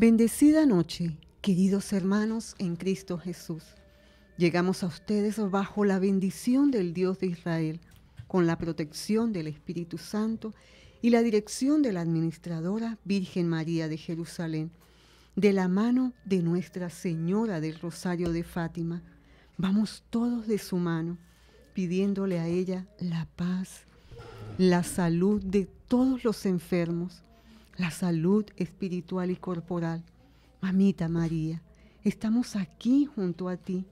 Bendecida noche, queridos hermanos en Cristo Jesús. Llegamos a ustedes bajo la bendición del Dios de Israel, con la protección del Espíritu Santo y la dirección de la Administradora Virgen María de Jerusalén, de la mano de Nuestra Señora del Rosario de Fátima. Vamos todos de su mano, pidiéndole a ella la paz, la salud de todos los enfermos, la salud espiritual y corporal. Mamita María, estamos aquí junto a ti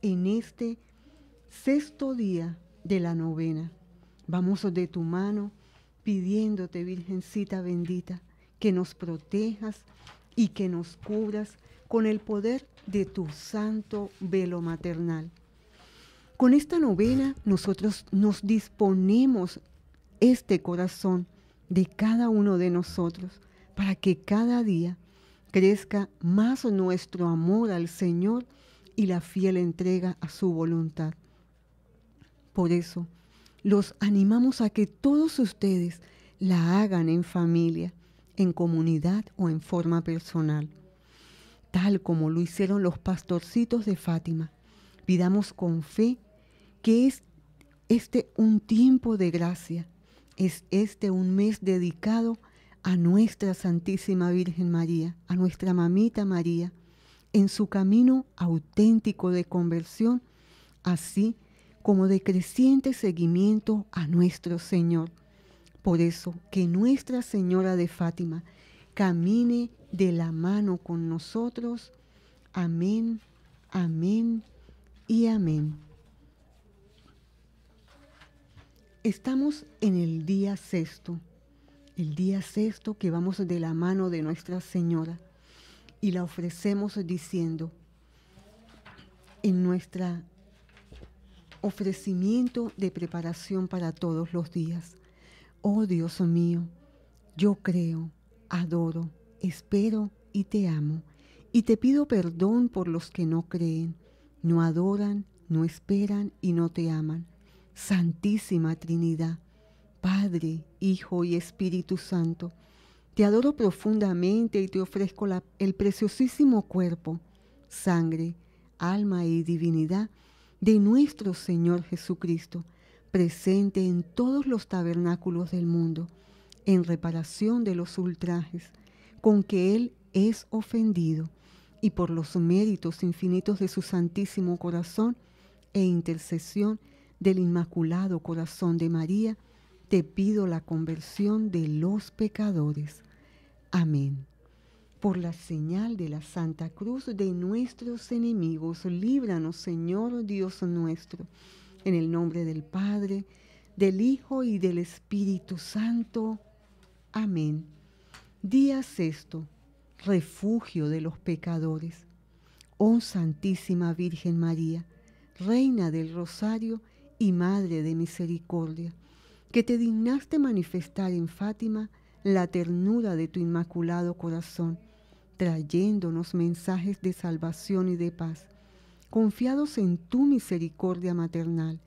en este sexto día de la novena. Vamos de tu mano pidiéndote, Virgencita bendita, que nos protejas y que nos cubras con el poder de tu santo velo maternal. Con esta novena nosotros nos disponemos este corazón de cada uno de nosotros para que cada día crezca más nuestro amor al Señor y la fiel entrega a su voluntad. Por eso, los animamos a que todos ustedes la hagan en familia, en comunidad o en forma personal, tal como lo hicieron los pastorcitos de Fátima. Pidamos con fe que es este un tiempo de gracia es este un mes dedicado a nuestra Santísima Virgen María, a nuestra mamita María, en su camino auténtico de conversión, así como de creciente seguimiento a nuestro Señor. Por eso, que Nuestra Señora de Fátima camine de la mano con nosotros. Amén, amén y amén. Estamos en el día sexto, el día sexto que vamos de la mano de Nuestra Señora y la ofrecemos diciendo, en nuestra ofrecimiento de preparación para todos los días, oh Dios mío, yo creo, adoro, espero y te amo, y te pido perdón por los que no creen, no adoran, no esperan y no te aman Santísima Trinidad, Padre, Hijo y Espíritu Santo, te adoro profundamente y te ofrezco el preciosísimo cuerpo, sangre, alma y divinidad de nuestro Señor Jesucristo, presente en todos los tabernáculos del mundo, en reparación de los ultrajes con que Él es ofendido, y por los méritos infinitos de su Santísimo Corazón e intercesión, del Inmaculado Corazón de María, te pido la conversión de los pecadores. Amén. Por la señal de la Santa Cruz de nuestros enemigos, líbranos, Señor Dios nuestro, en el nombre del Padre, del Hijo y del Espíritu Santo. Amén. Día esto, refugio de los pecadores. Oh Santísima Virgen María, Reina del Rosario, y Madre de Misericordia, que te dignaste manifestar en Fátima la ternura de tu inmaculado corazón, trayéndonos mensajes de salvación y de paz, confiados en tu misericordia maternal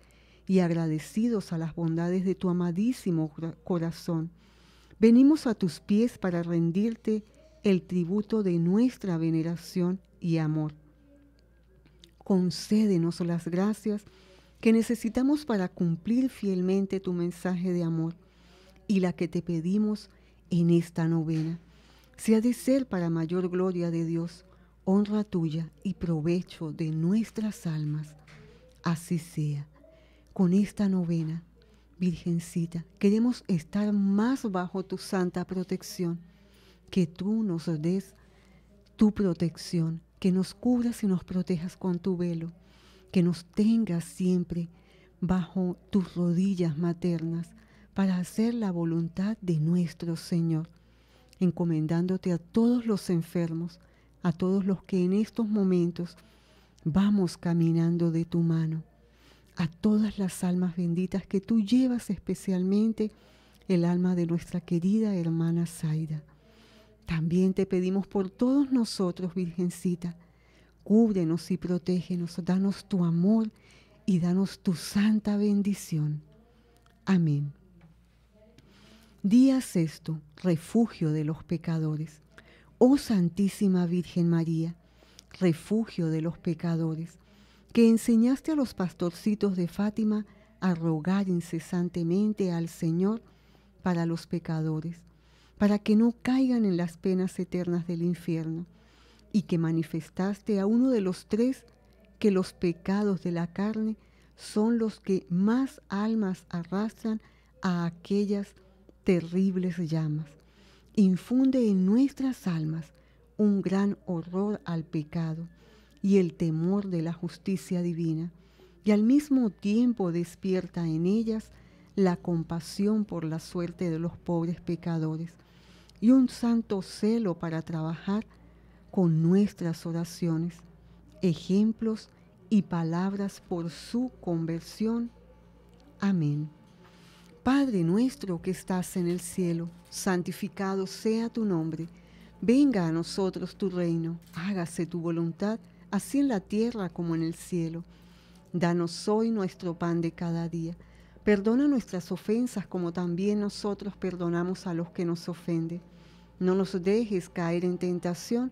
y agradecidos a las bondades de tu amadísimo corazón. Venimos a tus pies para rendirte el tributo de nuestra veneración y amor. Concédenos las gracias que necesitamos para cumplir fielmente tu mensaje de amor y la que te pedimos en esta novena. Sea ha de ser para mayor gloria de Dios, honra tuya y provecho de nuestras almas. Así sea. Con esta novena, Virgencita, queremos estar más bajo tu santa protección, que tú nos des tu protección, que nos cubras y nos protejas con tu velo que nos tengas siempre bajo tus rodillas maternas para hacer la voluntad de nuestro Señor, encomendándote a todos los enfermos, a todos los que en estos momentos vamos caminando de tu mano, a todas las almas benditas que tú llevas especialmente el alma de nuestra querida hermana Zaida. También te pedimos por todos nosotros, Virgencita, cúbrenos y protégenos, danos tu amor y danos tu santa bendición. Amén. Día sexto, refugio de los pecadores. Oh Santísima Virgen María, refugio de los pecadores, que enseñaste a los pastorcitos de Fátima a rogar incesantemente al Señor para los pecadores, para que no caigan en las penas eternas del infierno y que manifestaste a uno de los tres que los pecados de la carne son los que más almas arrastran a aquellas terribles llamas. Infunde en nuestras almas un gran horror al pecado y el temor de la justicia divina, y al mismo tiempo despierta en ellas la compasión por la suerte de los pobres pecadores y un santo celo para trabajar con nuestras oraciones, ejemplos y palabras por su conversión. Amén. Padre nuestro que estás en el cielo, santificado sea tu nombre. Venga a nosotros tu reino, hágase tu voluntad, así en la tierra como en el cielo. Danos hoy nuestro pan de cada día. Perdona nuestras ofensas como también nosotros perdonamos a los que nos ofenden. No nos dejes caer en tentación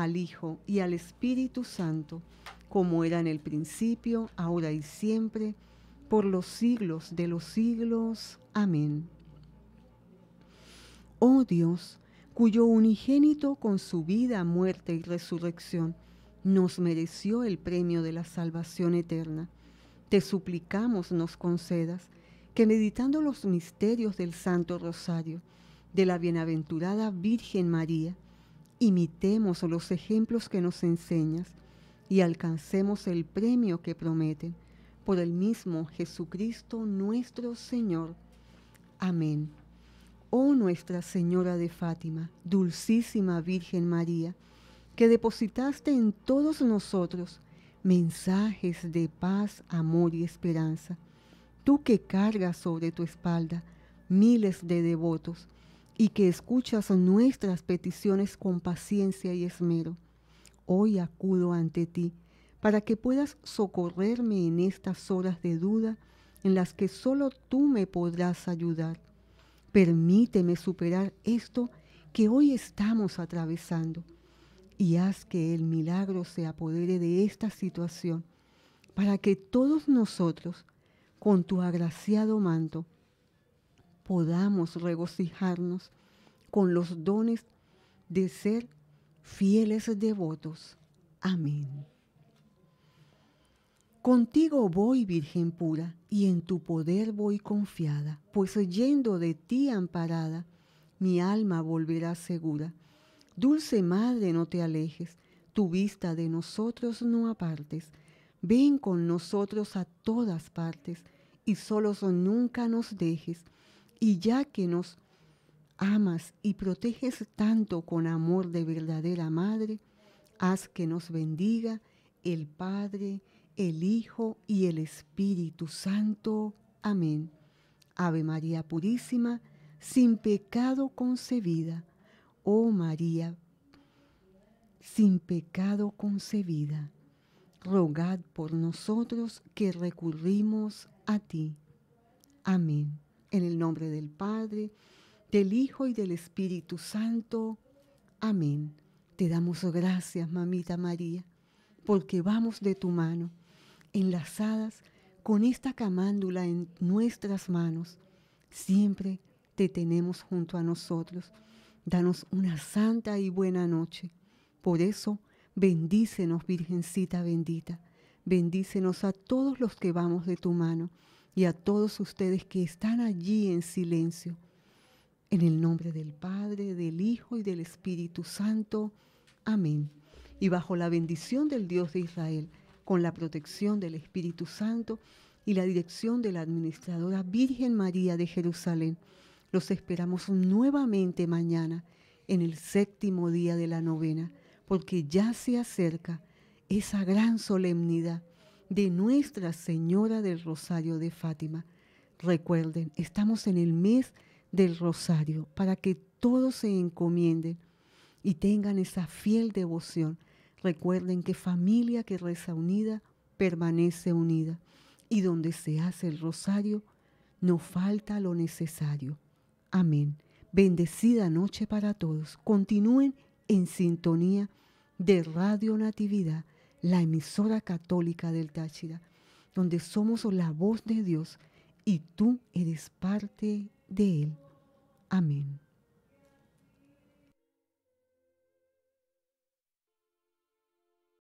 al Hijo y al Espíritu Santo, como era en el principio, ahora y siempre, por los siglos de los siglos. Amén. Oh Dios, cuyo unigénito con su vida, muerte y resurrección nos mereció el premio de la salvación eterna, te suplicamos nos concedas que meditando los misterios del Santo Rosario, de la bienaventurada Virgen María, imitemos los ejemplos que nos enseñas y alcancemos el premio que prometen por el mismo Jesucristo nuestro Señor. Amén. Oh Nuestra Señora de Fátima, dulcísima Virgen María, que depositaste en todos nosotros mensajes de paz, amor y esperanza, tú que cargas sobre tu espalda miles de devotos, y que escuchas nuestras peticiones con paciencia y esmero. Hoy acudo ante ti para que puedas socorrerme en estas horas de duda en las que solo tú me podrás ayudar. Permíteme superar esto que hoy estamos atravesando y haz que el milagro se apodere de esta situación para que todos nosotros, con tu agraciado manto, podamos regocijarnos con los dones de ser fieles devotos. Amén. Contigo voy, Virgen pura, y en tu poder voy confiada, pues yendo de ti amparada, mi alma volverá segura. Dulce Madre, no te alejes, tu vista de nosotros no apartes. Ven con nosotros a todas partes, y solos nunca nos dejes y ya que nos amas y proteges tanto con amor de verdadera madre, haz que nos bendiga el Padre, el Hijo y el Espíritu Santo. Amén. Ave María Purísima, sin pecado concebida. Oh María, sin pecado concebida, rogad por nosotros que recurrimos a ti. Amén. En el nombre del Padre, del Hijo y del Espíritu Santo. Amén. Te damos gracias, mamita María, porque vamos de tu mano, enlazadas con esta camándula en nuestras manos. Siempre te tenemos junto a nosotros. Danos una santa y buena noche. Por eso, bendícenos, Virgencita bendita. Bendícenos a todos los que vamos de tu mano y a todos ustedes que están allí en silencio. En el nombre del Padre, del Hijo y del Espíritu Santo. Amén. Y bajo la bendición del Dios de Israel, con la protección del Espíritu Santo y la dirección de la Administradora Virgen María de Jerusalén, los esperamos nuevamente mañana en el séptimo día de la novena, porque ya se acerca esa gran solemnidad de Nuestra Señora del Rosario de Fátima. Recuerden, estamos en el mes del Rosario para que todos se encomienden y tengan esa fiel devoción. Recuerden que familia que reza unida permanece unida y donde se hace el Rosario no falta lo necesario. Amén. Bendecida noche para todos. Continúen en sintonía de Radio Natividad la emisora católica del Táchira, donde somos la voz de Dios y tú eres parte de Él. Amén.